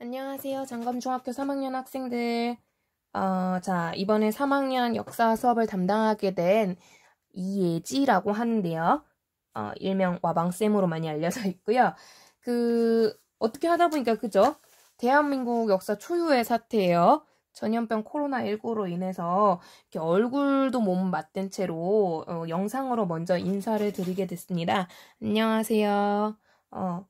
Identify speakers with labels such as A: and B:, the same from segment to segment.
A: 안녕하세요. 장검중학교 3학년 학생들. 어, 자, 이번에 3학년 역사 수업을 담당하게 된 이예지라고 하는데요. 어, 일명 와방쌤으로 많이 알려져 있고요. 그, 어떻게 하다 보니까, 그죠? 대한민국 역사 초유의 사태예요. 전염병 코로나19로 인해서 이렇게 얼굴도 못 맞댄 채로 어, 영상으로 먼저 인사를 드리게 됐습니다. 안녕하세요. 어,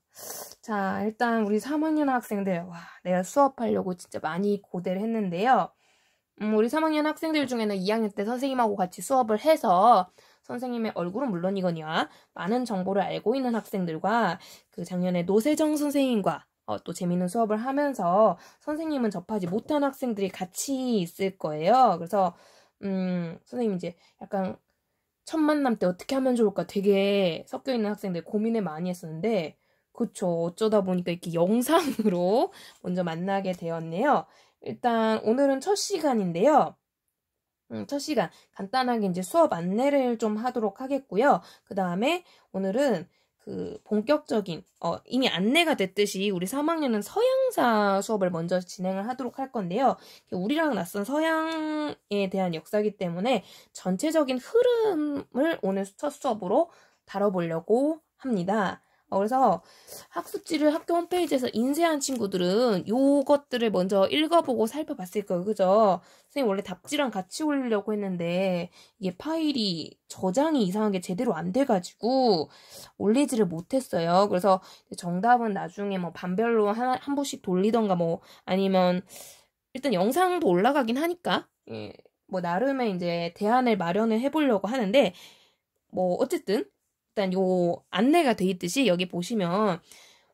A: 자, 일단 우리 3학년 학생들, 와, 내가 수업하려고 진짜 많이 고대를 했는데요. 음, 우리 3학년 학생들 중에는 2학년 때 선생님하고 같이 수업을 해서 선생님의 얼굴은 물론이거니와 많은 정보를 알고 있는 학생들과 그 작년에 노세정 선생님과 어, 또 재밌는 수업을 하면서 선생님은 접하지 못한 학생들이 같이 있을 거예요. 그래서 음, 선생님 이제 약간 첫 만남 때 어떻게 하면 좋을까 되게 섞여 있는 학생들 고민을 많이 했었는데 그쵸. 어쩌다 보니까 이렇게 영상으로 먼저 만나게 되었네요. 일단 오늘은 첫 시간인데요. 음, 첫 시간 간단하게 이제 수업 안내를 좀 하도록 하겠고요. 그 다음에 오늘은 그 본격적인 어, 이미 안내가 됐듯이 우리 3학년은 서양사 수업을 먼저 진행을 하도록 할 건데요. 우리랑 낯선 서양에 대한 역사기 때문에 전체적인 흐름을 오늘 첫 수업으로 다뤄보려고 합니다. 어, 그래서 학습지를 학교 홈페이지에서 인쇄한 친구들은 요것들을 먼저 읽어보고 살펴봤을 거예요. 그죠? 선생님 원래 답지랑 같이 올리려고 했는데 이게 파일이 저장이 이상하게 제대로 안 돼가지고 올리지를 못했어요. 그래서 정답은 나중에 뭐 반별로 하나, 한 번씩 돌리던가 뭐 아니면 일단 영상도 올라가긴 하니까 예, 뭐 나름의 이제 대안을 마련을 해보려고 하는데 뭐 어쨌든 일단 요 안내가 돼 있듯이 여기 보시면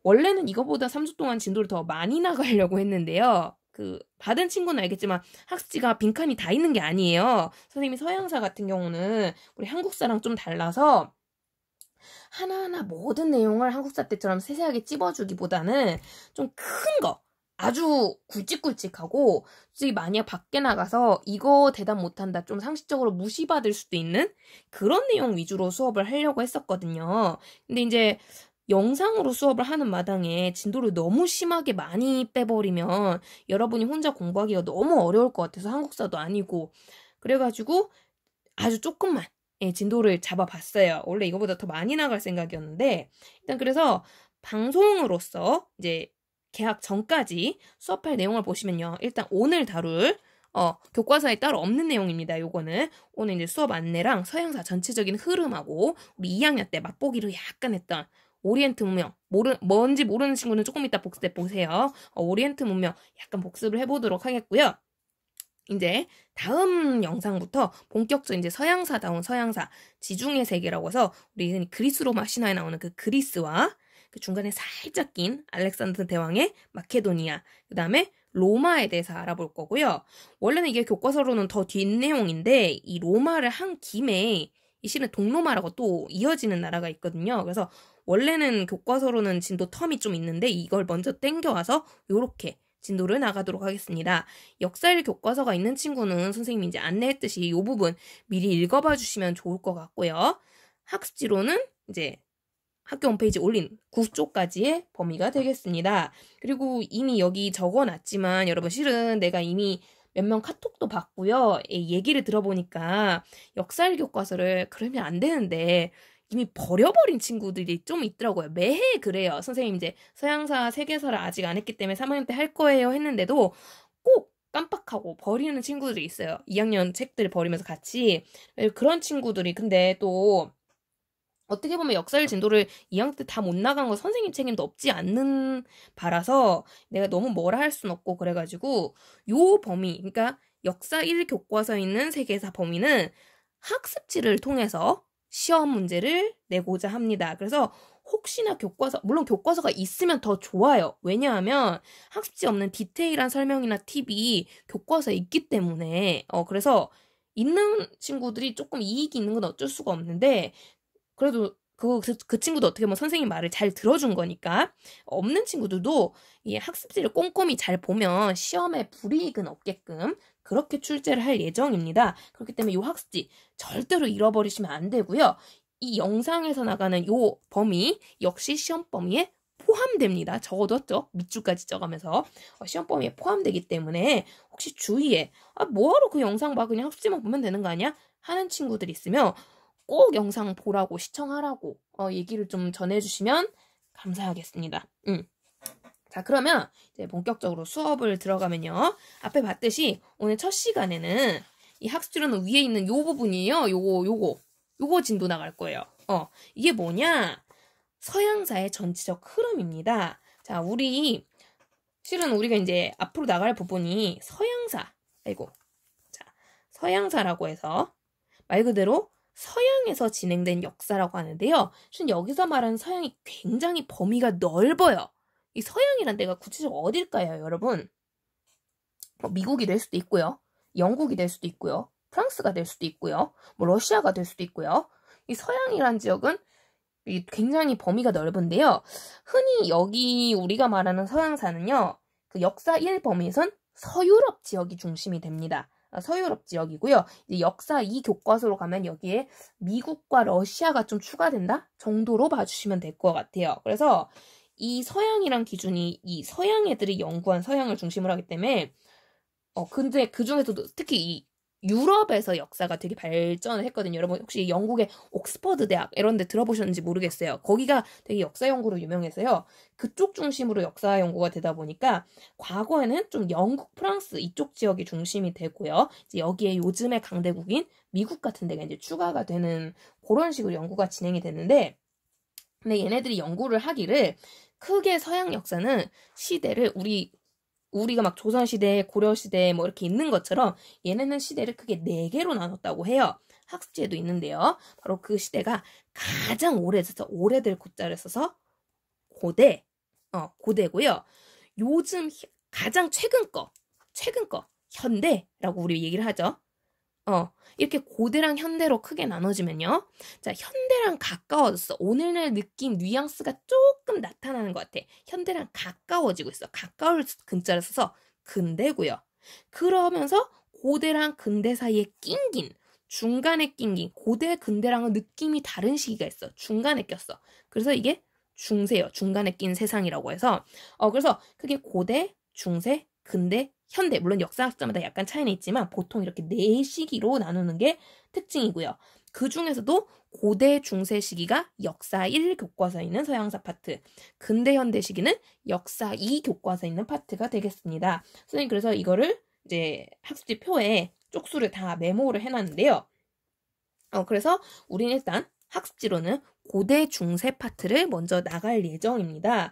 A: 원래는 이거보다 3주 동안 진도를 더 많이 나가려고 했는데요. 그 받은 친구는 알겠지만 학지가 빈칸이 다 있는 게 아니에요. 선생님이 서양사 같은 경우는 우리 한국사랑 좀 달라서 하나하나 모든 내용을 한국사 때처럼 세세하게 찝어주기보다는 좀 큰 거, 아주 굵직굵직하고 솔직히 만약 밖에 나가서 이거 대답 못한다 좀 상식적으로 무시받을 수도 있는 그런 내용 위주로 수업을 하려고 했었거든요. 근데 이제 영상으로 수업을 하는 마당에 진도를 너무 심하게 많이 빼버리면 여러분이 혼자 공부하기가 너무 어려울 것 같아서 한국사도 아니고 그래가지고 아주 조금만 예, 진도를 잡아봤어요. 원래 이거보다 더 많이 나갈 생각이었는데 일단 그래서 방송으로서 이제 개학 전까지 수업할 내용을 보시면요. 일단 오늘 다룰 어, 교과서에 따로 없는 내용입니다. 요거는 오늘 이제 수업 안내랑 서양사 전체적인 흐름하고 우리 2학년 때 맛보기로 약간 했던 오리엔트 문명 모르 뭔지 모르는 친구는 조금 이따 복습해 보세요. 어, 오리엔트 문명 약간 복습을 해보도록 하겠고요. 이제 다음 영상부터 본격적인 이제 서양사다운 서양사 지중해 세계라고 해서 우리 그리스 로마 신화에 나오는 그 그리스와 그 중간에 살짝 낀 알렉산드 대왕의 마케도니아, 그 다음에 로마에 대해서 알아볼 거고요. 원래는 이게 교과서로는 더 뒷내용인데 이 로마를 한 김에 이 시는 동로마라고 또 이어지는 나라가 있거든요. 그래서 원래는 교과서로는 진도 텀이 좀 있는데 이걸 먼저 땡겨와서 요렇게 진도를 나가도록 하겠습니다. 역사일 교과서가 있는 친구는 선생님이 이제 안내했듯이 이 부분 미리 읽어봐 주시면 좋을 것 같고요. 학습지로는 이제 학교 홈페이지 올린 9쪽까지의 범위가 되겠습니다. 그리고 이미 여기 적어놨지만 여러분 실은 내가 이미 몇 명 카톡도 봤고요 얘기를 들어보니까 역사일 교과서를 그러면 안 되는데 이미 버려버린 친구들이 좀 있더라고요. 매해 그래요. 선생님 이제 서양사 세계사를 아직 안 했기 때문에 3학년 때 할 거예요 했는데도 꼭 깜빡하고 버리는 친구들이 있어요. 2학년 책들 버리면서 같이 그런 친구들이 근데 또 어떻게 보면 역사를 진도를 2학년 때 다 못 나간 거 선생님 책임도 없지 않는 바라서 내가 너무 뭐라 할 순 없고 그래가지고 요 범위 그러니까 역사 1 교과서에 있는 세계사 범위는 학습지를 통해서 시험 문제를 내고자 합니다. 그래서 혹시나 교과서, 물론 교과서가 있으면 더 좋아요. 왜냐하면 학습지 없는 디테일한 설명이나 팁이 교과서에 있기 때문에, 어, 그래서 있는 친구들이 조금 이익이 있는 건 어쩔 수가 없는데, 그래도 그, 그, 그 친구도 어떻게 보면 선생님 말을 잘 들어준 거니까 없는 친구들도 이 학습지를 꼼꼼히 잘 보면 시험에 불이익은 없게끔 그렇게 출제를 할 예정입니다. 그렇기 때문에 이 학습지 절대로 잃어버리시면 안 되고요. 이 영상에서 나가는 이 범위 역시 시험 범위에 포함됩니다. 적어뒀죠? 밑줄까지 쪄가면서 어, 시험 범위에 포함되기 때문에 혹시 주위에아 뭐하러 그 영상 봐 그냥 학습지만 보면 되는 거 아니야? 하는 친구들 있으면 꼭 영상 보라고 시청하라고 어, 얘기를 좀 전해주시면 감사하겠습니다. 음. 자 그러면 이제 본격적으로 수업을 들어가면요. 앞에 봤듯이 오늘 첫 시간에는 이학습지로 위에 있는 요 부분이에요. 요거 요거 요거 진도 나갈 거예요. 어 이게 뭐냐? 서양사의 전체적 흐름입니다. 자 우리 실은 우리가 이제 앞으로 나갈 부분이 서양사 아이고 자 서양사라고 해서 말 그대로 서양에서 진행된 역사라고 하는데요. 사실 여기서 말하는 서양이 굉장히 범위가 넓어요. 이 서양이란 데가 구체적으로 어딜까요, 여러분? 뭐 미국이 될 수도 있고요. 영국이 될 수도 있고요. 프랑스가 될 수도 있고요. 뭐 러시아가 될 수도 있고요. 이 서양이란 지역은 굉장히 범위가 넓은데요. 흔히 여기 우리가 말하는 서양사는요. 그 역사 1 범위에선 서유럽 지역이 중심이 됩니다. 어, 서유럽 지역이고요. 역사 2 교과서로 가면 여기에 미국과 러시아가 좀 추가된다 정도로 봐주시면 될 것 같아요. 그래서 이 서양이란 기준이 이 서양 애들이 연구한 서양을 중심으로 하기 때문에 어 근데 그 중에서도 특히 이 유럽에서 역사가 되게 발전을 했거든요. 여러분 혹시 영국의 옥스퍼드 대학 이런 데 들어보셨는지 모르겠어요. 거기가 되게 역사 연구로 유명해서요. 그쪽 중심으로 역사 연구가 되다 보니까 과거에는 좀 영국, 프랑스 이쪽 지역이 중심이 되고요. 이제 여기에 요즘의 강대국인 미국 같은 데가 이제 추가가 되는 그런 식으로 연구가 진행이 됐는데 근데 얘네들이 연구를 하기를 크게 서양 역사는 시대를 우리 우리가 막 조선시대, 고려시대 뭐 이렇게 있는 것처럼 얘네는 시대를 크게 네 개로 나눴다고 해요. 학습지에도 있는데요. 바로 그 시대가 가장 오래돼서 오래될 고자를 써서 고대, 어, 고대고요. 요즘 가장 최근 거, 최근 거, 현대라고 우리 얘기를 하죠. 어, 이렇게 고대랑 현대로 크게 나눠지면요. 자, 현대랑 가까워졌어. 오늘날 느낌, 뉘앙스가 조금 나타나는 것 같아. 현대랑 가까워지고 있어. 가까울 근자를 써서 근대고요. 그러면서 고대랑 근대 사이에 낑긴, 중간에 낑긴, 고대 근대랑은 느낌이 다른 시기가 있어. 중간에 꼈어. 그래서 이게 중세요. 중간에 낀 세상이라고 해서. 어, 그래서 그게 고대, 중세, 근대, 현대 물론 역사학자마다 약간 차이는 있지만 보통 이렇게 네 시기로 나누는 게 특징이고요. 그 중에서도 고대 중세 시기가 역사 1 교과서에 있는 서양사 파트, 근대 현대 시기는 역사 2 교과서에 있는 파트가 되겠습니다. 선생님 그래서 이거를 이제 학습지 표에 쪽수를 다 메모를 해놨는데요. 어, 그래서 우리는 일단 학습지로는 고대 중세 파트를 먼저 나갈 예정입니다.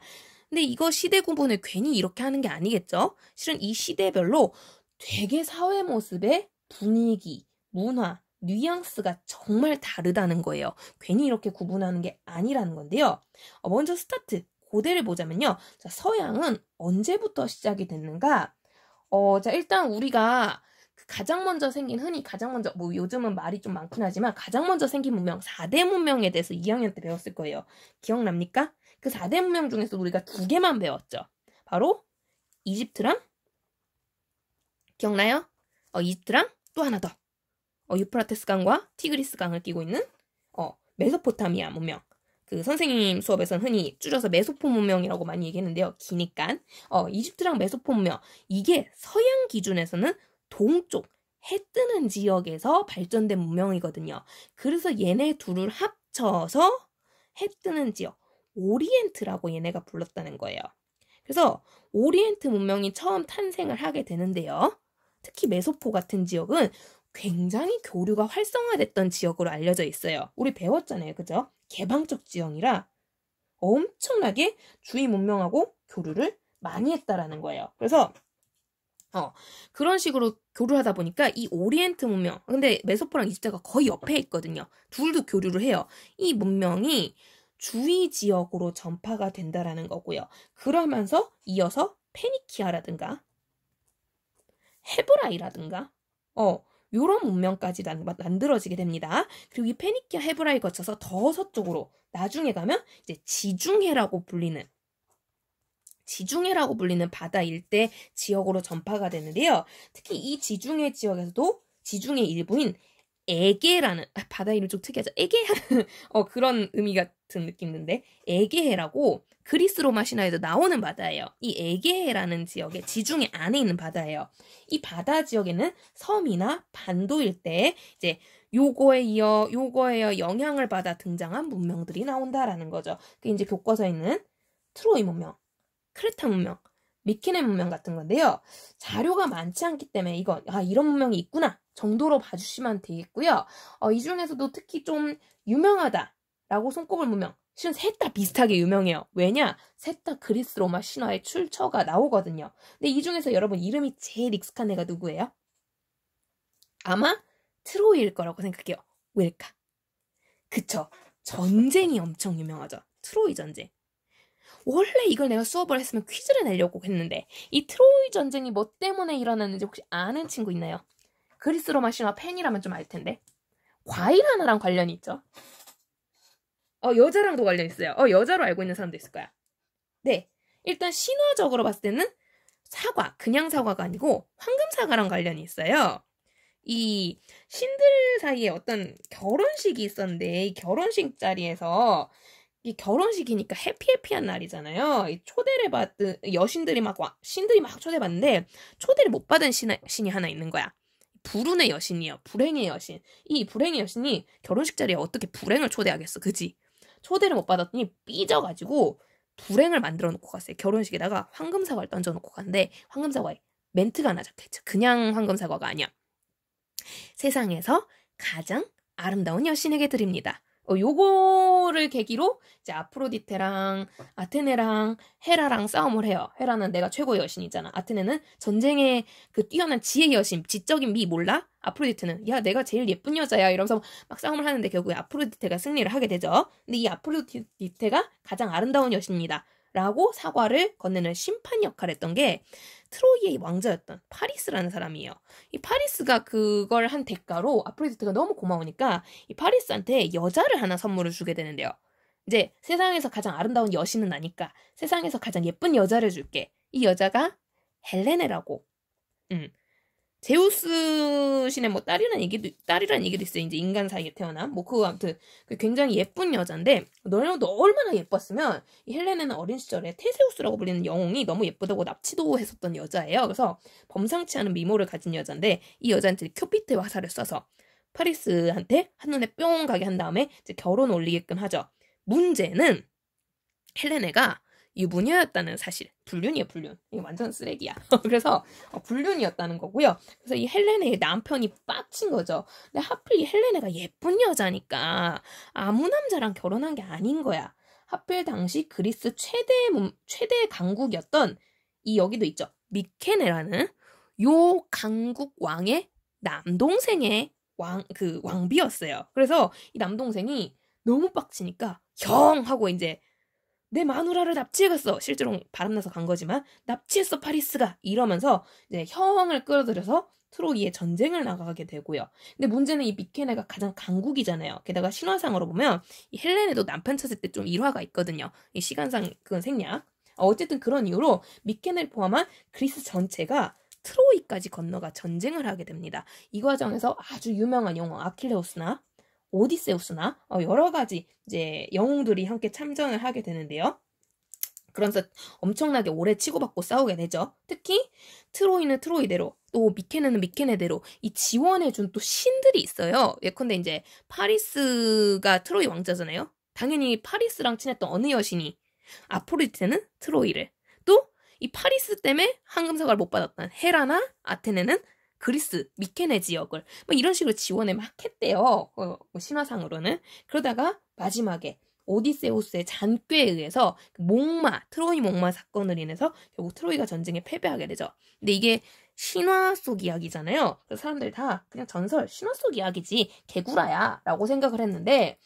A: 근데 이거 시대 구분을 괜히 이렇게 하는 게 아니겠죠? 실은 이 시대별로 되게 사회 모습의 분위기, 문화, 뉘앙스가 정말 다르다는 거예요. 괜히 이렇게 구분하는 게 아니라는 건데요. 어, 먼저 스타트, 고대를 보자면요. 자, 서양은 언제부터 시작이 됐는가? 어, 자, 일단 우리가 그 가장 먼저 생긴 흔히 가장 먼저 뭐 요즘은 말이 좀 많긴 하지만 가장 먼저 생긴 문명 4대 문명에 대해서 2학년 때 배웠을 거예요. 기억납니까? 그 4대 문명 중에서 우리가 두 개만 배웠죠. 바로 이집트랑 기억나요? 어, 이집트랑 또 하나 더. 어, 유프라테스 강과 티그리스 강을 끼고 있는 어, 메소포타미아 문명. 그 선생님 수업에선 흔히 줄여서 메소포 문명이라고 많이 얘기했는데요. 기니까 어, 이집트랑 메소포 문명 이게 서양 기준에서는 동쪽 해 뜨는 지역에서 발전된 문명이거든요. 그래서 얘네 둘을 합쳐서 해 뜨는 지역 오리엔트라고 얘네가 불렀다는 거예요. 그래서 오리엔트 문명이 처음 탄생을 하게 되는데요. 특히 메소포 같은 지역은 굉장히 교류가 활성화됐던 지역으로 알려져 있어요. 우리 배웠잖아요. 그죠? 개방적 지형이라 엄청나게 주위 문명하고 교류를 많이 했다라는 거예요. 그래서 어, 그런 식으로 교류 하다 보니까 이 오리엔트 문명, 근데 메소포랑 이집트가 거의 옆에 있거든요. 둘도 교류를 해요. 이 문명이 주위 지역으로 전파가 된다라는 거고요. 그러면서 이어서 페니키아라든가 헤브라이라든가 어 요런 문명까지 만들어지게 됩니다. 그리고 이 페니키아 헤브라이 거쳐서 더 서쪽으로 나중에 가면 이제 지중해라고 불리는 지중해라고 불리는 바다 일대 지역으로 전파가 되는데요. 특히 이 지중해 지역에서도 지중해 일부인 에게라는 아, 바다 이름 좀 특이하죠. 에게 어, 그런 의미가 같은 느낌인데 에게해라고 그리스 로마 신화에도 나오는 바다예요. 이 에게해라는 지역의 지중해 안에 있는 바다예요. 이 바다 지역에는 섬이나 반도 일때 이제 요거에 이어 요거에 이어 영향을 받아 등장한 문명들이 나온다라는 거죠. 그 이제 교과서에 있는 트로이 문명, 크레타 문명, 미키네 문명 같은 건데요. 자료가 많지 않기 때문에 이거 아 이런 문명이 있구나 정도로 봐주시면 되겠고요. 어, 이 중에서도 특히 좀 유명하다 라고 손꼽을 무명. 신은셋 다 비슷하게 유명해요. 왜냐? 셋 다 그리스 로마 신화의 출처가 나오거든요. 근데 이 중에서 여러분 이름이 제일 익숙한 애가 누구예요? 아마 트로이일 거라고 생각해요. 왜일까? 그쵸. 전쟁이 엄청 유명하죠. 트로이 전쟁. 원래 이걸 내가 수업을 했으면 퀴즈를 내려고 했는데 이 트로이 전쟁이 뭐 때문에 일어났는지 혹시 아는 친구 있나요? 그리스 로마 신화 팬이라면 좀 알 텐데. 과일 하나랑 관련이 있죠. 어, 여자랑도 관련 있어요. 어, 여자로 알고 있는 사람도 있을 거야. 네. 일단 신화적으로 봤을 때는 사과, 그냥 사과가 아니고 황금 사과랑 관련이 있어요. 이 신들 사이에 어떤 결혼식이 있었는데 이 결혼식 자리에서 이 결혼식이니까 해피해피한 날이잖아요. 이 초대를 받은 여신들이 막 와, 신들이 막 초대받는데 초대를 못 받은 신하, 신이 하나 있는 거야. 불운의 여신이요. 불행의 여신. 이 불행의 여신이 결혼식 자리에 어떻게 불행을 초대하겠어, 그지? 초대를 못 받았더니 삐져가지고 불행을 만들어 놓고 갔어요. 결혼식에다가 황금 사과를 던져 놓고 갔는데 황금 사과에 멘트가 하나 적혀 있죠. 그냥 황금 사과가 아니야. 세상에서 가장 아름다운 여신에게 드립니다. 어, 요거 신호를 계기로 이제 아프로디테랑 아테네랑 헤라랑 싸움을 해요. 헤라는 내가 최고의 여신이잖아. 아테네는 전쟁의 그 뛰어난 지혜의 여신, 지적인 미 몰라? 아프로디테는 야 내가 제일 예쁜 여자야 이러면서 막 싸움을 하는데 결국에 아프로디테가 승리를 하게 되죠. 근데 이 아프로디테가 가장 아름다운 여신입니다. 라고 사과를 건네는 심판 역할을 했던 게 트로이의 왕자였던 파리스라는 사람이에요. 이 파리스가 그걸 한 대가로 아프로디트가 너무 고마우니까 이 파리스한테 여자를 하나 선물을 주게 되는데요. 이제 세상에서 가장 아름다운 여신은 아니까 세상에서 가장 예쁜 여자를 줄게. 이 여자가 헬레네라고. 음. 제우스 신의 뭐 딸이란 얘기도 딸이란 얘기도 있어요. 이제 인간 사이에 태어난 뭐그 아무튼 그 굉장히 예쁜 여잔데 너네도 얼마나 예뻤으면 이 헬레네는 어린 시절에 테세우스라고 불리는 영웅이 너무 예쁘다고 납치도 했었던 여자예요. 그래서 범상치 않은 미모를 가진 여잔데이 여자한테 큐피트 화살을 쏴서 파리스한테 한눈에 뿅 가게 한 다음에 이제 결혼 올리게끔 하죠. 문제는 헬레네가 유부녀였다는 사실. 불륜이에요, 불륜. 이게 완전 쓰레기야. 그래서 어, 불륜이었다는 거고요. 그래서 이 헬레네의 남편이 빡친 거죠. 근데 하필 이 헬레네가 예쁜 여자니까 아무 남자랑 결혼한 게 아닌 거야. 하필 당시 그리스 최대 최대 강국이었던 이 여기도 있죠. 미케네라는 요 강국 왕의 남동생의 왕 그 왕비였어요. 그래서 이 남동생이 너무 빡치니까 형 하고 이제 내 마누라를 납치해갔어. 실제로 바람나서 간 거지만 납치했어 파리스가 이러면서 이제 형을 끌어들여서 트로이의 전쟁을 나가게 되고요. 근데 문제는 이 미케네가 가장 강국이잖아요. 게다가 신화상으로 보면 이 헬렌에도 남편 찾을 때 좀 일화가 있거든요. 이 시간상 그건 생략. 어, 어쨌든 그런 이유로 미케네를 포함한 그리스 전체가 트로이까지 건너가 전쟁을 하게 됩니다. 이 과정에서 아주 유명한 영화 아킬레우스나 오디세우스나 어, 여러 가지 이제 영웅들이 함께 참전을 하게 되는데요. 그러면서 엄청나게 오래 치고받고 싸우게 되죠. 특히 트로이는 트로이대로 또 미케네는 미케네대로 이 지원해준 또 신들이 있어요. 예컨대 이제 파리스가 트로이 왕자잖아요. 당연히 파리스랑 친했던 어느 여신이 아포리테는 트로이를 또 이 파리스 때문에 황금사과를 못 받았던 헤라나 아테네는 그리스, 미케네 지역을 뭐 이런 식으로 지원을 막 했대요. 어, 뭐 신화상으로는 그러다가 마지막에 오디세우스의 잔꾀에 의해서 그 목마, 트로이 목마 사건을 인해서 결국 트로이가 전쟁에 패배하게 되죠. 근데 이게 신화 속 이야기잖아요. 그래서 사람들다 그냥 전설, 신화 속 이야기지 개구라야 라고 생각을 했는데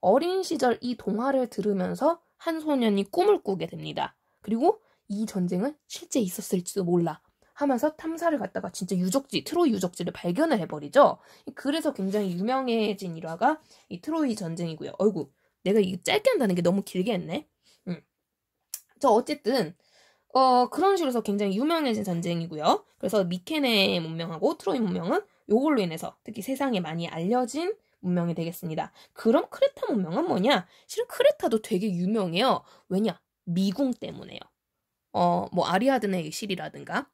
A: 어린 시절 이 동화를 들으면서 한 소년이 꿈을 꾸게 됩니다. 그리고 이 전쟁은 실제 있었을지도 몰라. 하면서 탐사를 갔다가 진짜 유적지, 트로이 유적지를 발견을 해버리죠. 그래서 굉장히 유명해진 일화가 이 트로이 전쟁이고요. 어이구, 내가 이거 짧게 한다는 게 너무 길게 했네. 음. 저 어쨌든 어, 그런 식으로 서 굉장히 유명해진 전쟁이고요. 그래서 미케네 문명하고 트로이 문명은 요걸로 인해서 특히 세상에 많이 알려진 문명이 되겠습니다. 그럼 크레타 문명은 뭐냐? 실은 크레타도 되게 유명해요. 왜냐? 미궁 때문에요. 어, 뭐 아리아드네의 실이라든가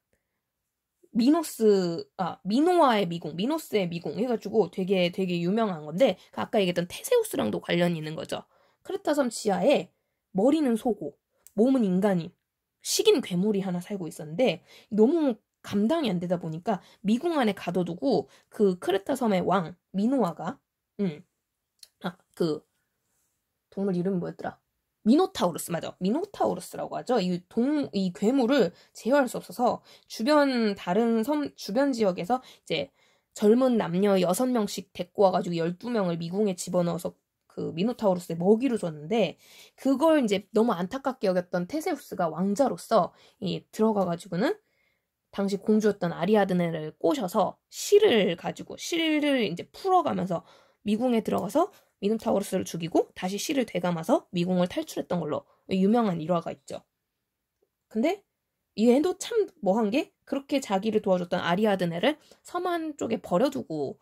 A: 미노스 아 미노아의 미궁 미노스의 미궁 해가지고 되게 되게 유명한 건데 그 아까 얘기했던 테세우스랑도 관련이 있는 거죠 크레타섬 지하에 머리는 소고 몸은 인간인 식인 괴물이 하나 살고 있었는데 너무 감당이 안 되다 보니까 미궁 안에 가둬두고 그 크레타 섬의 왕 미노아가 음 아 그 동물 이름이 뭐였더라 미노타우루스 맞아 미노타우루스라고 하죠 이 동 이 괴물을 제어할 수 없어서 주변 다른 섬 주변 지역에서 이제 젊은 남녀 여섯 명씩 데리고 와가지고 열두 명을 미궁에 집어넣어서 그 미노타우루스의 먹이로 줬는데 그걸 이제 너무 안타깝게 여겼던 테세우스가 왕자로서 이 들어가가지고는 당시 공주였던 아리아드네를 꼬셔서 실을 가지고 실을 이제 풀어가면서 미궁에 들어가서 미노타우로스를 죽이고 다시 씨를 되감아서 미궁을 탈출했던 걸로 유명한 일화가 있죠. 근데 얘도 참 뭐한 게 그렇게 자기를 도와줬던 아리아드네를 서만 쪽에 버려두고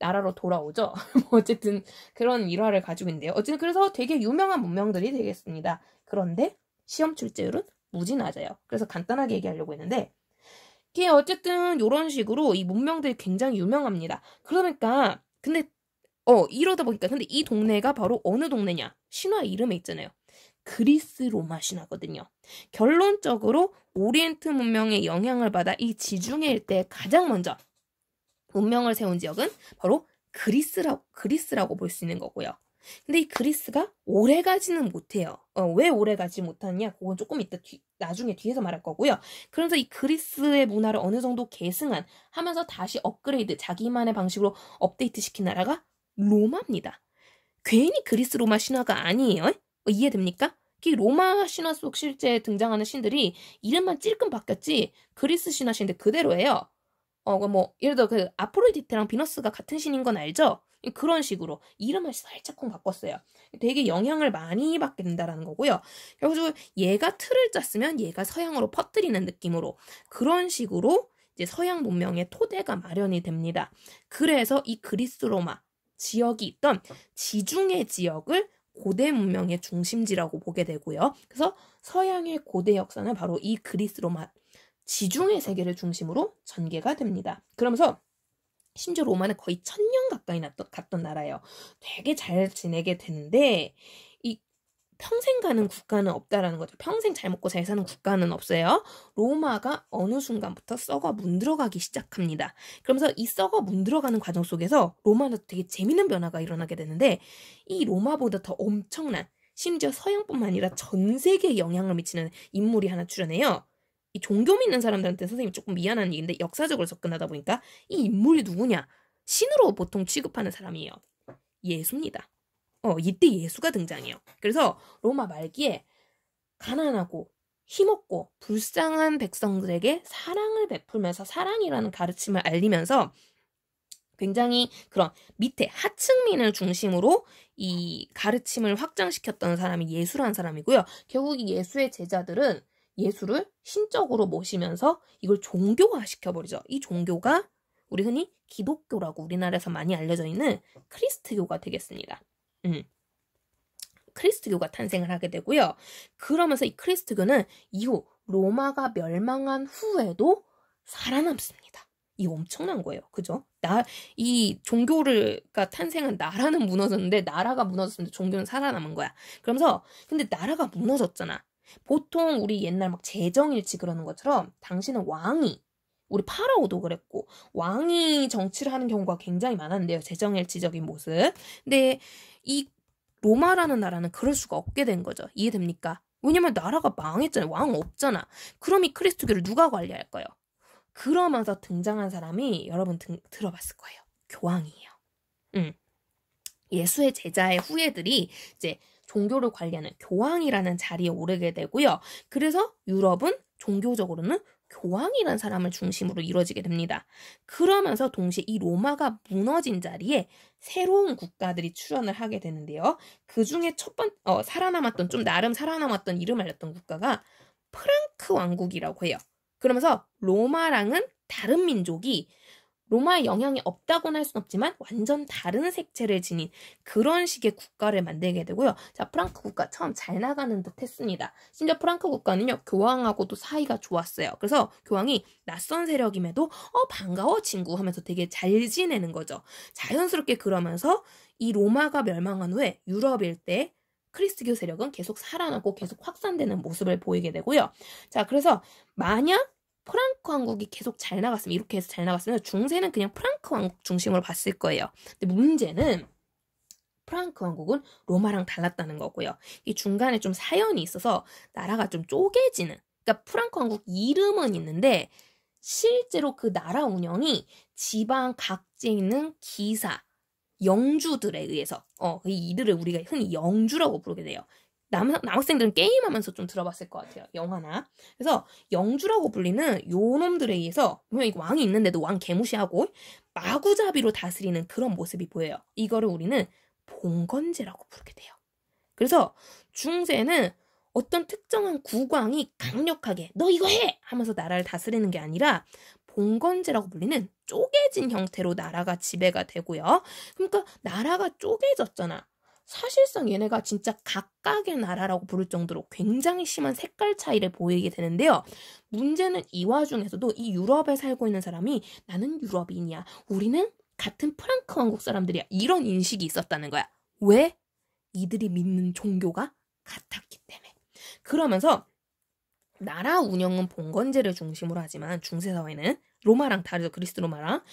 A: 나라로 돌아오죠. 뭐 어쨌든 그런 일화를 가지고 있는데요. 어쨌든 그래서 되게 유명한 문명들이 되겠습니다. 그런데 시험 출제율은 무지 낮아요. 그래서 간단하게 얘기하려고 했는데 이게 어쨌든 이런 식으로 이 문명들이 굉장히 유명합니다. 그러니까 근데 어, 이러다 보니까 근데 이 동네가 바로 어느 동네냐? 신화 이름에 있잖아요. 그리스 로마 신화거든요. 결론적으로 오리엔트 문명의 영향을 받아 이 지중해 일대 가장 먼저 문명을 세운 지역은 바로 그리스라고 그리스라고 볼 수 있는 거고요. 근데 이 그리스가 오래 가지는 못해요. 어, 왜 오래 가지 못하냐? 그건 조금 이따 뒤, 나중에 뒤에서 말할 거고요. 그래서이 그리스의 문화를 어느 정도 계승한 하면서 다시 업그레이드 자기만의 방식으로 업데이트 시킨 나라가 로마입니다. 괜히 그리스 로마 신화가 아니에요. 어, 이해됩니까? 이 그 로마 신화 속 실제 등장하는 신들이 이름만 찔끔 바뀌었지 그리스 신화 신데 그대로예요. 어, 그 뭐, 예를 들어 그 아프로디테랑 비너스가 같은 신인 건 알죠? 그런 식으로 이름을 살짝쿵 바꿨어요. 되게 영향을 많이 받게 된다라는 거고요. 그래가고 얘가 틀을 짰으면 얘가 서양으로 퍼뜨리는 느낌으로 그런 식으로 이제 서양 문명의 토대가 마련이 됩니다. 그래서 이 그리스 로마 지역이 있던 지중해 지역을 고대 문명의 중심지라고 보게 되고요. 그래서 서양의 고대 역사는 바로 이 그리스 로마 지중해 세계를 중심으로 전개가 됩니다. 그러면서 심지어 로마는 거의 천년 가까이 갔던 나라예요. 되게 잘 지내게 되는데 평생 가는 국가는 없다라는 거죠. 평생 잘 먹고 잘 사는 국가는 없어요. 로마가 어느 순간부터 썩어 문들어가기 시작합니다. 그러면서 이 썩어 문들어가는 과정 속에서 로마는 되게 재밌는 변화가 일어나게 되는데 이 로마보다 더 엄청난 심지어 서양뿐만 아니라 전 세계에 영향을 미치는 인물이 하나 출연해요. 이 종교 믿는 사람들한테 선생님이 조금 미안한 얘기인데 역사적으로 접근하다 보니까 이 인물이 누구냐? 신으로 보통 취급하는 사람이에요. 예수입니다. 어, 이때 예수가 등장해요. 그래서 로마 말기에 가난하고 힘없고 불쌍한 백성들에게 사랑을 베풀면서 사랑이라는 가르침을 알리면서 굉장히 그런 밑에 하층민을 중심으로 이 가르침을 확장시켰던 사람이 예수란 사람이고요. 결국 예수의 제자들은 예수를 신적으로 모시면서 이걸 종교화 시켜버리죠. 이 종교가 우리 흔히 기독교라고 우리나라에서 많이 알려져 있는 크리스트교가 되겠습니다. 음. 크리스트교가 탄생을 하게 되고요. 그러면서 이 크리스트교는 이후 로마가 멸망한 후에도 살아남습니다. 이 엄청난 거예요. 그죠? 나, 이 종교를가 탄생한 나라는 무너졌는데 나라가 무너졌는데 종교는 살아남은 거야. 그러면서 근데 나라가 무너졌잖아. 보통 우리 옛날 막 재정일치 그러는 것처럼 당신은 왕이 우리 파라오도 그랬고 왕이 정치를 하는 경우가 굉장히 많았는데요. 재정일치적인 모습. 근데 이 로마라는 나라는 그럴 수가 없게 된 거죠. 이해됩니까? 왜냐면 나라가 망했잖아요. 왕 없잖아. 그럼 이 크리스트교를 누가 관리할까요? 그러면서 등장한 사람이 여러분 등, 들어봤을 거예요. 교황이에요. 음. 예수의 제자의 후예들이 이제 종교를 관리하는 교황이라는 자리에 오르게 되고요. 그래서 유럽은 종교적으로는 교황이란 사람을 중심으로 이루어지게 됩니다. 그러면서 동시에 이 로마가 무너진 자리에 새로운 국가들이 출현을 하게 되는데요. 그 중에 첫 번, 어, 살아남았던, 좀 나름 살아남았던 이름 알렸던 국가가 프랑크 왕국이라고 해요. 그러면서 로마랑은 다른 민족이 로마의 영향이 없다고는 할 수는 없지만 완전 다른 색채를 지닌 그런 식의 국가를 만들게 되고요. 자, 프랑크 국가 처음 잘 나가는 듯 했습니다. 심지어 프랑크 국가는요, 교황하고도 사이가 좋았어요. 그래서 교황이 낯선 세력임에도 어, 반가워, 친구 하면서 되게 잘 지내는 거죠. 자연스럽게 그러면서 이 로마가 멸망한 후에 유럽 일때 크리스교 세력은 계속 살아나고 계속 확산되는 모습을 보이게 되고요. 자, 그래서 만약 프랑크 왕국이 계속 잘 나갔으면 이렇게 해서 잘 나갔으면 중세는 그냥 프랑크 왕국 중심으로 봤을 거예요. 근데 문제는 프랑크 왕국은 로마랑 달랐다는 거고요. 이 중간에 좀 사연이 있어서 나라가 좀 쪼개지는 그러니까 프랑크 왕국 이름은 있는데 실제로 그 나라 운영이 지방 각지에 있는 기사 영주들에 의해서 어, 이 그 이들을 우리가 흔히 영주라고 부르게 돼요. 남, 남학생들은 게임하면서 좀 들어봤을 것 같아요. 영화나. 그래서 영주라고 불리는 요놈들에 의해서 분명 히 왕이 있는데도 왕 개무시하고 마구잡이로 다스리는 그런 모습이 보여요. 이거를 우리는 봉건제라고 부르게 돼요. 그래서 중세는 어떤 특정한 국왕이 강력하게 너 이거 해 하면서 나라를 다스리는 게 아니라 봉건제라고 불리는 쪼개진 형태로 나라가 지배가 되고요. 그러니까 나라가 쪼개졌잖아. 사실상 얘네가 진짜 각각의 나라라고 부를 정도로 굉장히 심한 색깔 차이를 보이게 되는데요. 문제는 이 와중에서도 이 유럽에 살고 있는 사람이 나는 유럽인이야. 우리는 같은 프랑크 왕국 사람들이야. 이런 인식이 있었다는 거야. 왜? 이들이 믿는 종교가 같았기 때문에. 그러면서 나라 운영은 봉건제를 중심으로 하지만 중세사회는 로마랑 다르죠. 그리스 로마랑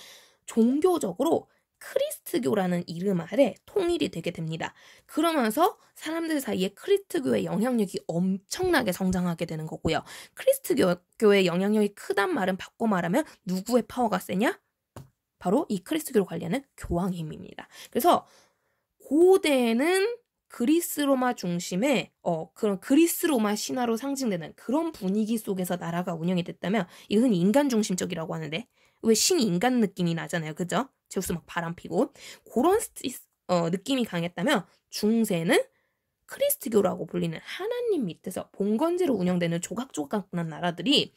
A: 종교적으로 크리스트교라는 이름 아래 통일이 되게 됩니다. 그러면서 사람들 사이에 크리스트교의 영향력이 엄청나게 성장하게 되는 거고요. 크리스트교의 영향력이 크단 말은 바꿔 말하면 누구의 파워가 세냐? 바로 이 크리스트교를 관리하는 교황 힘입니다. 그래서 고대에는 그리스 로마 중심의 어 그런 그리스 로마 신화로 상징되는 그런 분위기 속에서 나라가 운영이 됐다면 이것은 인간 중심적이라고 하는데 왜 신인간 느낌이 나잖아요. 그죠? 제우스 막 바람 피고. 그런 어, 느낌이 강했다면 중세는 크리스트교라고 불리는 하나님 밑에서 봉건제로 운영되는 조각조각한 나라들이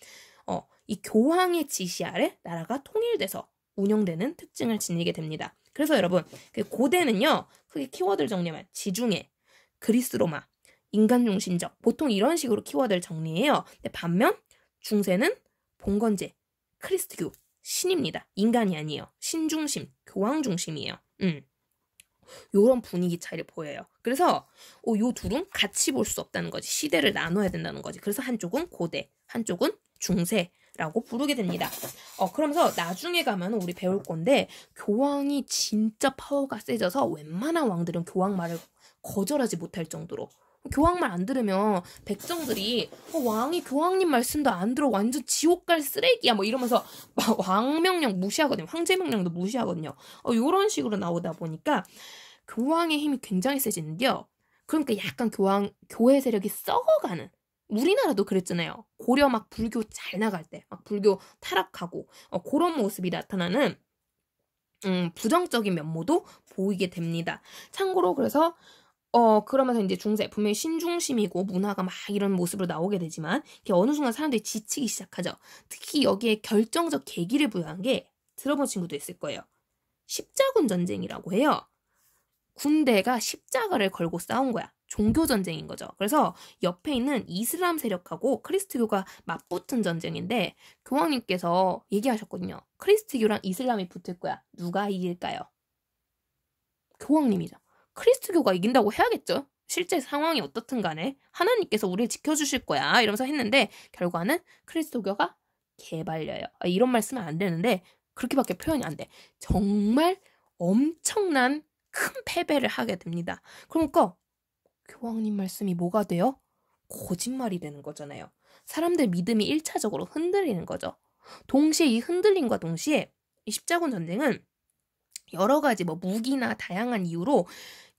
A: 어, 이 교황의 지시 아래 나라가 통일돼서 운영되는 특징을 지니게 됩니다. 그래서 여러분, 그 고대는요, 크게 키워드를 정리하면 지중해, 그리스 로마, 인간 중심적, 보통 이런 식으로 키워드를 정리해요. 근데 반면 중세는 봉건제, 크리스트교, 신입니다. 인간이 아니에요. 신중심, 교황 그 중심이에요. 음. 요런 분위기 차이를 보여요. 그래서 어, 요 둘은 같이 볼 수 없다는 거지. 시대를 나눠야 된다는 거지. 그래서 한쪽은 고대, 한쪽은 중세, 라고 부르게 됩니다. 어, 그러면서 나중에 가면 우리 배울 건데, 교황이 진짜 파워가 세져서 웬만한 왕들은 교황 말을 거절하지 못할 정도로 교황말 안 들으면 백정들이 어, 왕이 교황님 말씀도 안 들어 완전 지옥갈 쓰레기야 뭐 이러면서 막 왕명령 무시하거든요 황제 명령도 무시하거든요 어, 이런 식으로 나오다 보니까 교황의 힘이 굉장히 세지는데요 그러니까 약간 교황 교회 세력이 썩어가는 우리나라도 그랬잖아요 고려 막 불교 잘 나갈 때 막 불교 타락하고 어, 그런 모습이 나타나는 음, 부정적인 면모도 보이게 됩니다 참고로 그래서 어, 그러면서 이제 중세, 분명히 신중심이고 문화가 막 이런 모습으로 나오게 되지만, 이게 어느 순간 사람들이 지치기 시작하죠. 특히 여기에 결정적 계기를 부여한 게, 들어본 친구도 있을 거예요. 십자군 전쟁이라고 해요. 군대가 십자가를 걸고 싸운 거야. 종교 전쟁인 거죠. 그래서 옆에 있는 이슬람 세력하고 크리스트교가 맞붙은 전쟁인데 교황님께서 얘기하셨거든요. 크리스트교랑 이슬람이 붙을 거야. 누가 이길까요? 교황님이죠. 크리스트교가 이긴다고 해야겠죠. 실제 상황이 어떻든 간에 하나님께서 우리를 지켜주실 거야 이러면서 했는데 결과는 크리스토교가 개발려요. 아, 이런 말씀은 안 되는데 그렇게밖에 표현이 안 돼. 정말 엄청난 큰 패배를 하게 됩니다. 그러니까 교황님 말씀이 뭐가 돼요? 거짓말이 되는 거잖아요. 사람들 믿음이 일차적으로 흔들리는 거죠. 동시에 이 흔들림과 동시에 이 십자군 전쟁은 여러 가지 뭐 무기나 다양한 이유로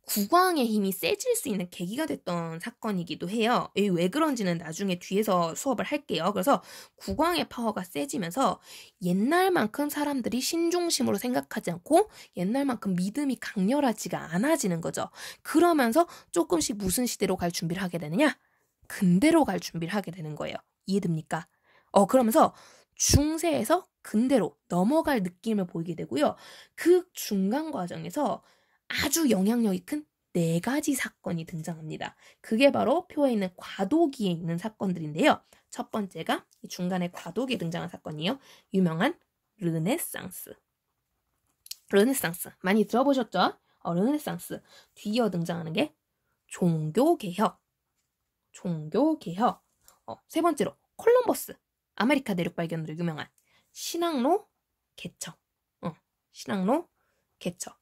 A: 국왕의 힘이 세질 수 있는 계기가 됐던 사건이기도 해요. 왜 그런지는 나중에 뒤에서 수업을 할게요. 그래서 국왕의 파워가 세지면서 옛날만큼 사람들이 신중심으로 생각하지 않고 옛날만큼 믿음이 강렬하지가 않아지는 거죠. 그러면서 조금씩 무슨 시대로 갈 준비를 하게 되느냐? 근대로 갈 준비를 하게 되는 거예요. 이해됩니까? 어, 그러면서 중세에서 근대로 넘어갈 느낌을 보이게 되고요. 그 중간 과정에서 아주 영향력이 큰 네 가지 사건이 등장합니다. 그게 바로 표에 있는 과도기에 있는 사건들인데요. 첫 번째가 중간에 과도기에 등장한 사건이요. 에 유명한 르네상스. 르네상스. 많이 들어보셨죠? 어, 르네상스. 뒤이어 등장하는 게 종교개혁. 종교개혁. 어, 세 번째로 콜럼버스. 아메리카 대륙 발견으로 유명한 신앙로 개척. 어, 신앙로 개척.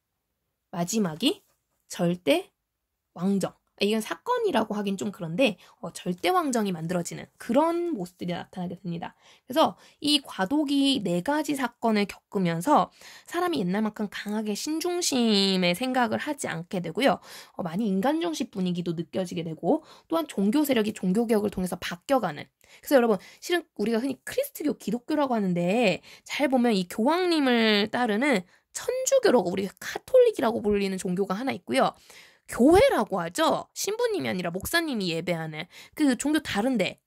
A: 마지막이 절대 왕정. 그러니까 이건 사건이라고 하긴 좀 그런데 어, 절대왕정이 만들어지는 그런 모습들이 나타나게 됩니다. 그래서 이 과도기 네 가지 사건을 겪으면서 사람이 옛날만큼 강하게 신중심의 생각을 하지 않게 되고요. 어, 많이 인간중심 분위기도 느껴지게 되고 또한 종교 세력이 종교개혁을 통해서 바뀌어가는 그래서 여러분 실은 우리가 흔히 크리스트교 기독교라고 하는데 잘 보면 이 교황님을 따르는 천주교라고 우리 가 카톨릭이라고 불리는 종교가 하나 있고요. 교회라고 하죠. 신부님이 아니라 목사님이 예배하는 그 종교 다른데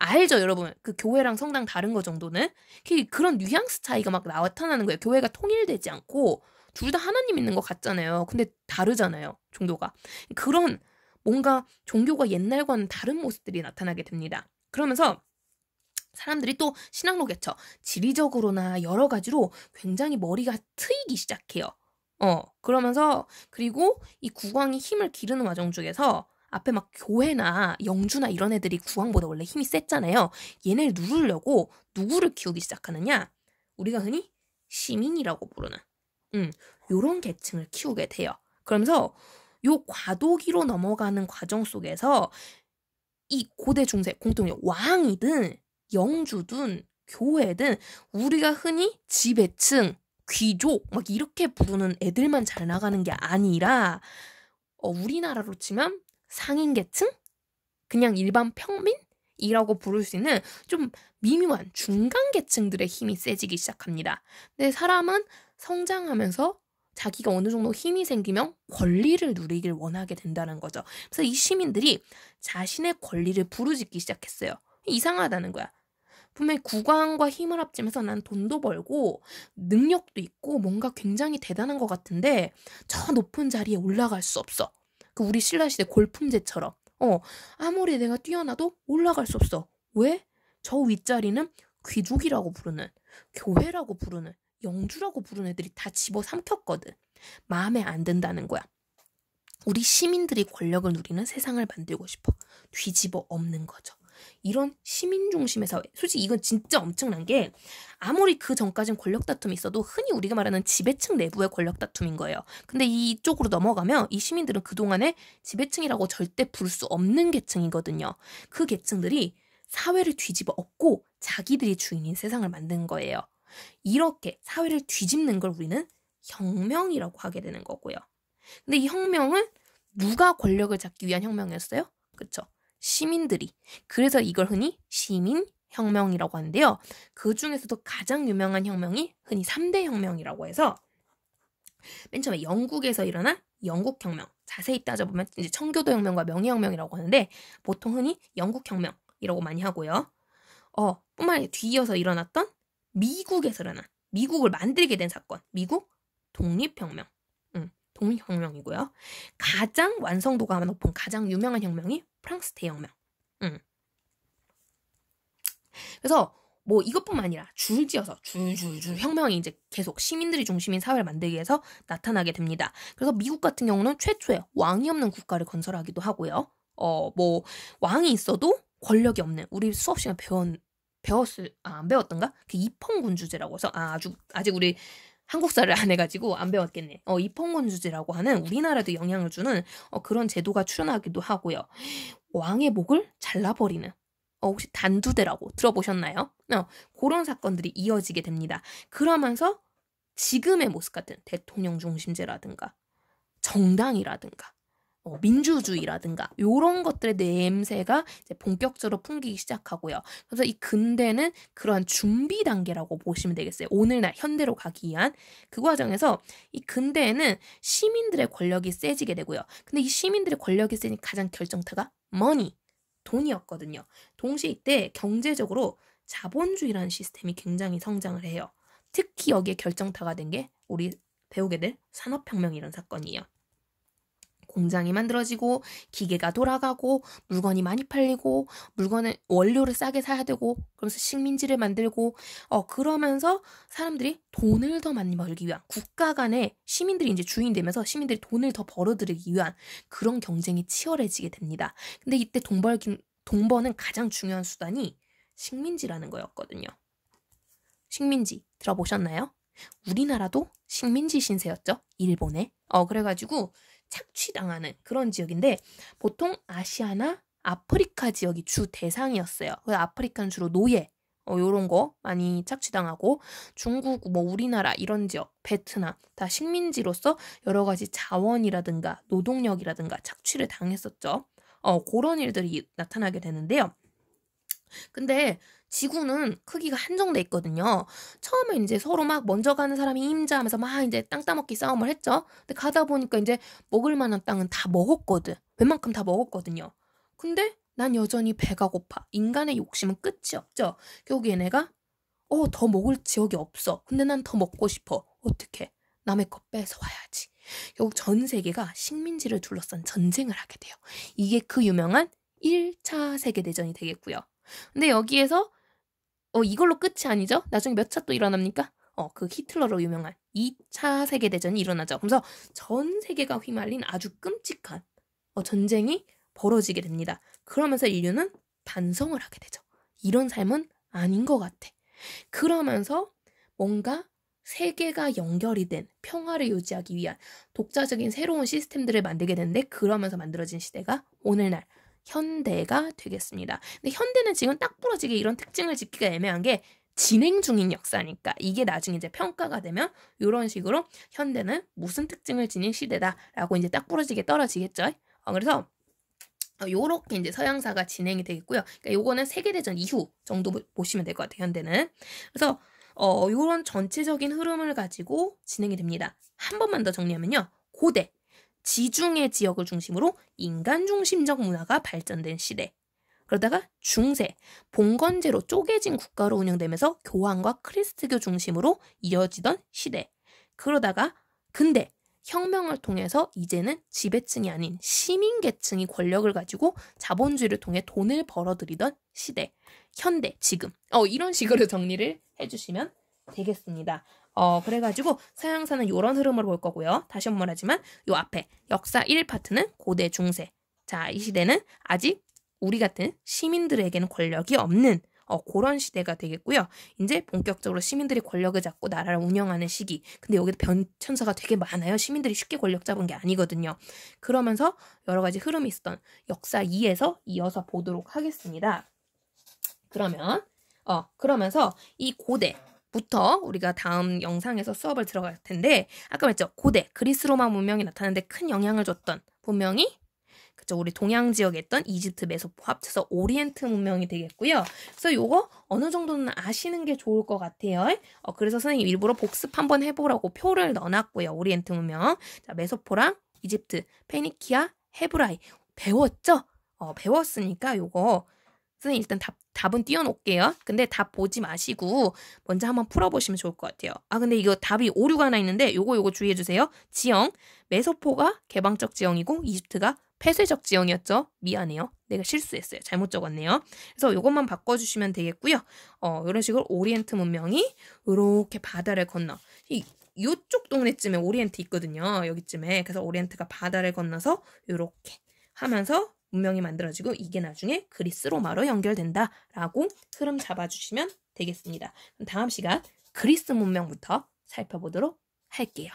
A: 알죠, 여러분. 그 교회랑 성당 다른 거 정도는 그 그런 뉘앙스 차이가 막 나타나는 거예요. 교회가 통일되지 않고 둘 다 하나님 있는 것 같잖아요. 근데 다르잖아요, 종교가. 그런 뭔가 종교가 옛날과는 다른 모습들이 나타나게 됩니다. 그러면서 사람들이 또 신앙로 개척 지리적으로나 여러 가지로 굉장히 머리가 트이기 시작해요. 어, 그러면서 그리고 이 국왕이 힘을 기르는 과정 중에서 앞에 막 교회나 영주나 이런 애들이 국왕보다 원래 힘이 셌잖아요. 얘네를 누르려고 누구를 키우기 시작하느냐? 우리가 흔히 시민이라고 부르는 음, 요런 계층을 키우게 돼요. 그러면서 요 과도기로 넘어가는 과정 속에서 이 고대 중세 공통의 왕이든 영주든 교회든 우리가 흔히 지배층 귀족 막 이렇게 부르는 애들만 잘 나가는 게 아니라 어, 우리나라로 치면 상인계층 그냥 일반 평민 이라고 부를 수 있는 좀 미묘한 중간계층들의 힘이 세지기 시작합니다. 근데 사람은 성장하면서 자기가 어느 정도 힘이 생기면 권리를 누리길 원하게 된다는 거죠. 그래서 이 시민들이 자신의 권리를 부르짖기 시작했어요. 이상하다는 거야. 분명히 구강과 힘을 합치면서 난 돈도 벌고 능력도 있고 뭔가 굉장히 대단한 것 같은데 저 높은 자리에 올라갈 수 없어. 그 우리 신라시대 골품제처럼. 어, 아무리 내가 뛰어나도 올라갈 수 없어. 왜? 저 윗자리는 귀족이라고 부르는, 교회라고 부르는, 영주라고 부르는 애들이 다 집어 삼켰거든. 마음에 안 든다는 거야. 우리 시민들이 권력을 누리는 세상을 만들고 싶어. 뒤집어 없는 거죠. 이런 시민 중심의 사회. 솔직히 이건 진짜 엄청난 게 아무리 그 전까진 권력 다툼이 있어도 흔히 우리가 말하는 지배층 내부의 권력 다툼인 거예요. 근데 이쪽으로 넘어가면 이 시민들은 그동안에 지배층이라고 절대 부를 수 없는 계층이거든요. 그 계층들이 사회를 뒤집어 엎고 자기들이 주인인 세상을 만든 거예요. 이렇게 사회를 뒤집는 걸 우리는 혁명이라고 하게 되는 거고요. 근데 이 혁명은 누가 권력을 잡기 위한 혁명이었어요? 그쵸? 시민들이. 그래서 이걸 흔히 시민 혁명이라고 하는데요. 그 중에서도 가장 유명한 혁명이 흔히 3대 혁명이라고 해서 맨 처음에 영국에서 일어난 영국 혁명. 자세히 따져보면 이제 청교도 혁명과 명예혁명이라고 하는데 보통 흔히 영국 혁명이라고 많이 하고요. 어, 뿐만 아니라 뒤이어서 일어났던 미국에서 일어난 미국을 만들게 된 사건. 미국 독립혁명. 음, 독립혁명이고요. 가장 완성도가 높은 가장 유명한 혁명이 프랑스 대혁명. 응. 그래서 뭐 이것뿐만 아니라 줄지어서 줄줄줄 혁명이 이제 계속 시민들이 중심인 사회를 만들기 위해서 나타나게 됩니다. 그래서 미국 같은 경우는 최초의 왕이 없는 국가를 건설하기도 하고요. 어, 뭐 왕이 있어도 권력이 없는 우리 수업 시간 배운 배웠을 아, 안 배웠던가? 그 입헌군주제라고 해서 아, 아주 아직 우리 한국사를 안 해가지고 안 배웠겠네. 어, 입헌군주제라고 하는 우리나라도 영향을 주는 어, 그런 제도가 출현하기도 하고요. 왕의 목을 잘라버리는 어, 혹시 단두대라고 들어보셨나요? 어, 그런 사건들이 이어지게 됩니다. 그러면서 지금의 모습 같은 대통령 중심제라든가 정당이라든가 어, 민주주의라든가 이런 것들의 냄새가 이제 본격적으로 풍기기 시작하고요. 그래서 이 근대는 그러한 준비 단계라고 보시면 되겠어요. 오늘날 현대로 가기 위한 그 과정에서 이 근대에는 시민들의 권력이 세지게 되고요. 근데 이 시민들의 권력이 세니 가장 결정타가 money, 돈이었거든요. 동시에 이때 경제적으로 자본주의라는 시스템이 굉장히 성장을 해요. 특히 여기에 결정타가 된 게 우리 배우게 될 산업혁명이라는 사건이에요. 공장이 만들어지고 기계가 돌아가고 물건이 많이 팔리고 물건을 원료를 싸게 사야 되고 그러면서 식민지를 만들고 어 그러면서 사람들이 돈을 더 많이 벌기 위한 국가 간에 시민들이 이제 주인 되면서 시민들이 돈을 더 벌어들이기 위한 그런 경쟁이 치열해지게 됩니다. 근데 이때 동벌 돈버는 가장 중요한 수단이 식민지라는 거였거든요. 식민지 들어보셨나요? 우리나라도 식민지 신세였죠. 일본에. 어 그래가지고 착취당하는 그런 지역인데 보통 아시아나 아프리카 지역이 주 대상이었어요. 그 아프리카는 주로 노예 어, 요런 거 많이 착취당하고 중국, 뭐 우리나라 이런 지역, 베트남 다 식민지로서 여러 가지 자원이라든가 노동력이라든가 착취를 당했었죠. 어, 그런 일들이 나타나게 되는데요. 근데 지구는 크기가 한정돼 있거든요. 처음에 이제 서로 막 먼저 가는 사람이 임자하면서 막 이제 땅 따먹기 싸움을 했죠. 근데 가다 보니까 이제 먹을 만한 땅은 다 먹었거든. 웬만큼 다 먹었거든요. 근데 난 여전히 배가 고파. 인간의 욕심은 끝이 없죠. 결국 얘네가 어, 더 먹을 지역이 없어. 근데 난 더 먹고 싶어. 어떻게? 남의 거 뺏어와야지. 결국 전 세계가 식민지를 둘러싼 전쟁을 하게 돼요. 이게 그 유명한 1차 세계대전이 되겠고요. 근데 여기에서 어 이걸로 끝이 아니죠? 나중에 몇 차 또 일어납니까? 어 그 히틀러로 유명한 2차 세계 대전이 일어나죠. 그래서 전 세계가 휘말린 아주 끔찍한 어, 전쟁이 벌어지게 됩니다. 그러면서 인류는 반성을 하게 되죠. 이런 삶은 아닌 것 같아. 그러면서 뭔가 세계가 연결이 된 평화를 유지하기 위한 독자적인 새로운 시스템들을 만들게 되는데 그러면서 만들어진 시대가 오늘날 현대가 되겠습니다. 근데 현대는 지금 딱 부러지게 이런 특징을 짓기가 애매한 게 진행 중인 역사니까 이게 나중에 이제 평가가 되면 이런 식으로 현대는 무슨 특징을 지닌 시대다라고 이제 딱 부러지게 떨어지겠죠. 어, 그래서 어, 요렇게 이제 서양사가 진행이 되겠고요. 그러니까 요거는 세계대전 이후 정도 보시면 될 것 같아요. 현대는. 그래서 어 요런 전체적인 흐름을 가지고 진행이 됩니다. 한 번만 더 정리하면요. 고대, 지중해 지역을 중심으로 인간 중심적 문화가 발전된 시대. 그러다가 중세, 봉건제로 쪼개진 국가로 운영되면서 교황과 크리스트교 중심으로 이어지던 시대. 그러다가 근대 혁명을 통해서 이제는 지배층이 아닌 시민계층이 권력을 가지고 자본주의를 통해 돈을 벌어들이던 시대. 현대, 지금. 어, 이런 식으로 정리를 해주시면 되겠습니다. 어, 그래가지고 서양사는 이런 흐름으로볼 거고요. 다시 한번말 하지만 요 앞에 역사 1파트는 고대 중세. 자, 이 시대는 아직 우리 같은 시민들에게는 권력이 없는 어, 그런 시대가 되겠고요. 이제 본격적으로 시민들이 권력을 잡고 나라를 운영하는 시기. 근데 여기도 변천사가 되게 많아요. 시민들이 쉽게 권력 잡은 게 아니거든요. 그러면서 여러 가지 흐름이 있었던 역사 2에서 이어서 보도록 하겠습니다. 그러면, 어, 그러면서 이 고대, 부터 우리가 다음 영상에서 수업을 들어갈 텐데 아까 말했죠 고대 그리스 로마 문명이 나타나는데 큰 영향을 줬던 분명히 그죠 우리 동양 지역에 있던 이집트 메소포 합쳐서 오리엔트 문명이 되겠고요. 그래서 요거 어느 정도는 아시는 게 좋을 것 같아요. 어, 그래서 선생님 일부러 복습 한번 해보라고 표를 넣어놨고요. 오리엔트 문명 자 메소포랑 이집트 페니키아 헤브라이 배웠죠? 어, 배웠으니까 요거 선생님 일단 답, 답은 띄워놓을게요. 근데 답 보지 마시고 먼저 한번 풀어보시면 좋을 것 같아요. 아 근데 이거 답이 오류가 하나 있는데 요거 요거 주의해주세요. 지형 메소포가 개방적 지형이고 이집트가 폐쇄적 지형이었죠. 미안해요. 내가 실수했어요. 잘못 적었네요. 그래서 요것만 바꿔주시면 되겠고요. 어 이런 식으로 오리엔트 문명이 이렇게 바다를 건너 이 요쪽 동네쯤에 오리엔트 있거든요. 여기쯤에 그래서 오리엔트가 바다를 건너서 이렇게 하면서 문명이 만들어지고 이게 나중에 그리스 로마로 연결된다라고 흐름 잡아주시면 되겠습니다. 다음 시간 그리스 문명부터 살펴보도록 할게요.